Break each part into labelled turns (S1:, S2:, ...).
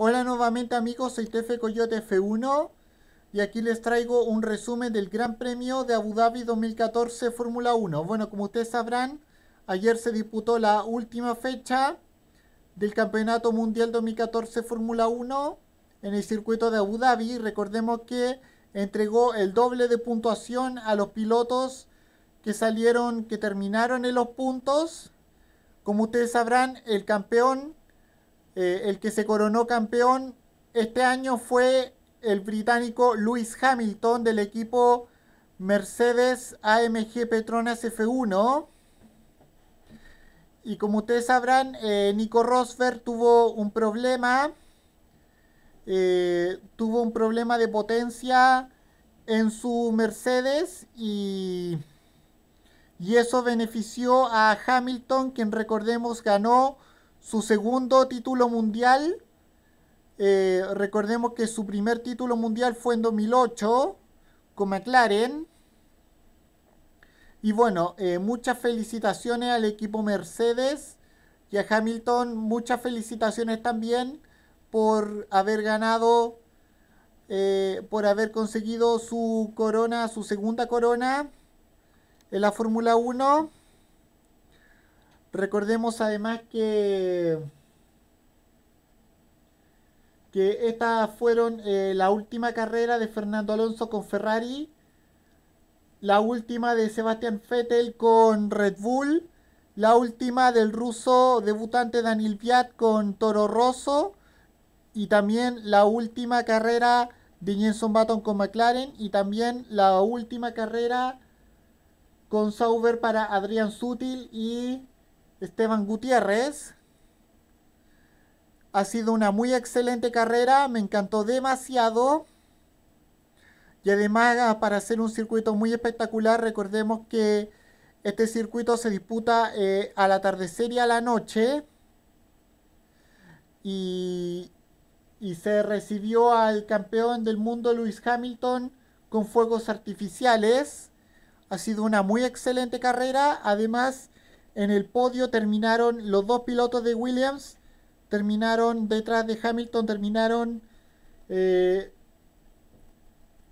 S1: Hola nuevamente amigos, soy TF Coyote F1 y aquí les traigo un resumen del Gran Premio de Abu Dhabi 2014 Fórmula 1. Bueno, como ustedes sabrán, ayer se disputó la última fecha del Campeonato Mundial 2014 Fórmula 1 en el circuito de Abu Dhabi. Recordemos que entregó el doble de puntuación a los pilotos que salieron, que terminaron en los puntos. Como ustedes sabrán, el campeón eh, el que se coronó campeón este año fue el británico Lewis Hamilton del equipo Mercedes AMG Petronas F1. Y como ustedes sabrán, eh, Nico Rosberg tuvo un problema. Eh, tuvo un problema de potencia en su Mercedes y, y eso benefició a Hamilton, quien recordemos ganó su segundo título mundial. Eh, recordemos que su primer título mundial fue en 2008 con McLaren. Y bueno, eh, muchas felicitaciones al equipo Mercedes y a Hamilton. Muchas felicitaciones también por haber ganado, eh, por haber conseguido su corona, su segunda corona en la Fórmula 1. Recordemos además que, que estas fueron eh, la última carrera de Fernando Alonso con Ferrari, la última de Sebastián Vettel con Red Bull, la última del ruso debutante Daniel Piat con Toro Rosso y también la última carrera de Jenson Button con McLaren y también la última carrera con Sauber para Adrián Sutil y Esteban Gutiérrez. Ha sido una muy excelente carrera, me encantó demasiado. Y además, ah, para hacer un circuito muy espectacular, recordemos que este circuito se disputa A eh, al atardecer y a la noche. Y, y se recibió al campeón del mundo Luis Hamilton con fuegos artificiales. Ha sido una muy excelente carrera. Además, en el podio terminaron los dos pilotos de Williams, terminaron detrás de Hamilton, terminaron eh,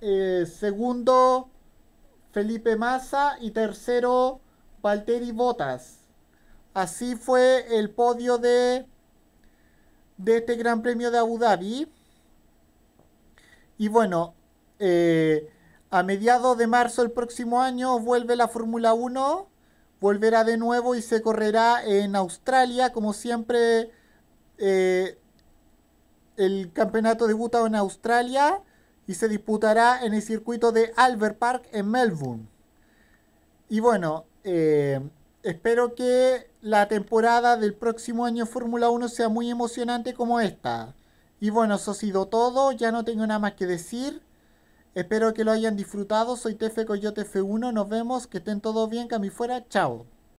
S1: eh, segundo Felipe Massa y tercero Valtteri Bottas. Así fue el podio de, de este Gran Premio de Abu Dhabi. Y bueno, eh, a mediados de marzo del próximo año vuelve la Fórmula 1 volverá de nuevo y se correrá en Australia, como siempre. Eh, el campeonato debutado en Australia y se disputará en el circuito de Albert Park en Melbourne. Y bueno, eh, espero que la temporada del próximo año Fórmula 1 sea muy emocionante como esta. Y bueno, eso ha sido todo, ya no tengo nada más que decir. Espero que lo hayan disfrutado. Soy Tefe Coyote F1. Nos vemos. Que estén todos bien. Cami fuera. Chao.